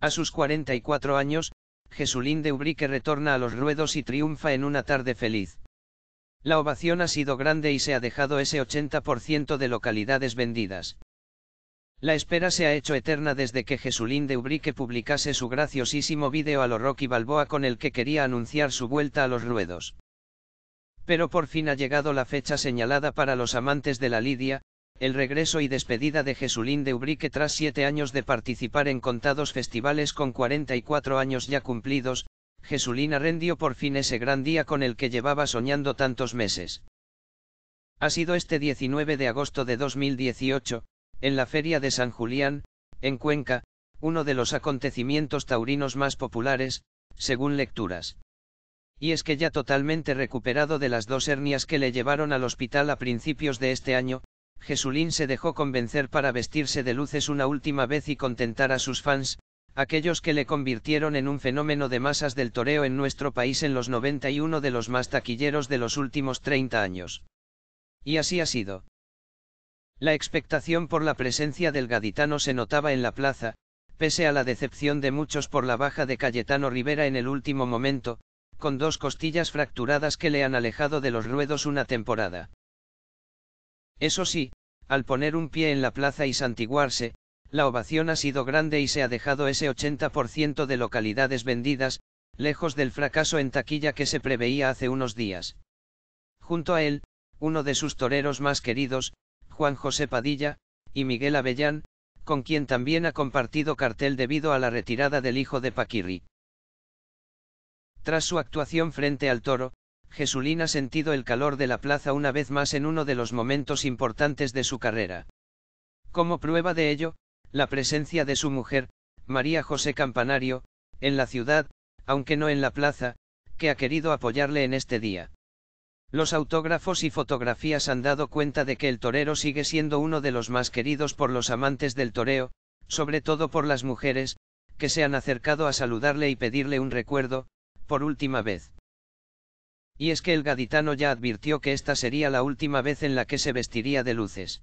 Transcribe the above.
A sus 44 años, Jesulín de Ubrique retorna a los ruedos y triunfa en una tarde feliz. La ovación ha sido grande y se ha dejado ese 80% de localidades vendidas. La espera se ha hecho eterna desde que Jesulín de Ubrique publicase su graciosísimo vídeo a lo Rocky Balboa con el que quería anunciar su vuelta a los ruedos. Pero por fin ha llegado la fecha señalada para los amantes de la Lidia, el regreso y despedida de Jesulín de Ubrique tras siete años de participar en contados festivales con 44 años ya cumplidos, Jesulín arrendió por fin ese gran día con el que llevaba soñando tantos meses. Ha sido este 19 de agosto de 2018, en la Feria de San Julián, en Cuenca, uno de los acontecimientos taurinos más populares, según lecturas. Y es que ya totalmente recuperado de las dos hernias que le llevaron al hospital a principios de este año, Jesulín se dejó convencer para vestirse de luces una última vez y contentar a sus fans, aquellos que le convirtieron en un fenómeno de masas del toreo en nuestro país en los 91 de los más taquilleros de los últimos 30 años. Y así ha sido. La expectación por la presencia del gaditano se notaba en la plaza, pese a la decepción de muchos por la baja de Cayetano Rivera en el último momento, con dos costillas fracturadas que le han alejado de los ruedos una temporada. Eso sí, al poner un pie en la plaza y santiguarse, la ovación ha sido grande y se ha dejado ese 80% de localidades vendidas, lejos del fracaso en taquilla que se preveía hace unos días. Junto a él, uno de sus toreros más queridos, Juan José Padilla, y Miguel Avellán, con quien también ha compartido cartel debido a la retirada del hijo de Paquirri. Tras su actuación frente al toro, Jesulín ha sentido el calor de la plaza una vez más en uno de los momentos importantes de su carrera. Como prueba de ello, la presencia de su mujer, María José Campanario, en la ciudad, aunque no en la plaza, que ha querido apoyarle en este día. Los autógrafos y fotografías han dado cuenta de que el torero sigue siendo uno de los más queridos por los amantes del toreo, sobre todo por las mujeres, que se han acercado a saludarle y pedirle un recuerdo, por última vez. Y es que el gaditano ya advirtió que esta sería la última vez en la que se vestiría de luces.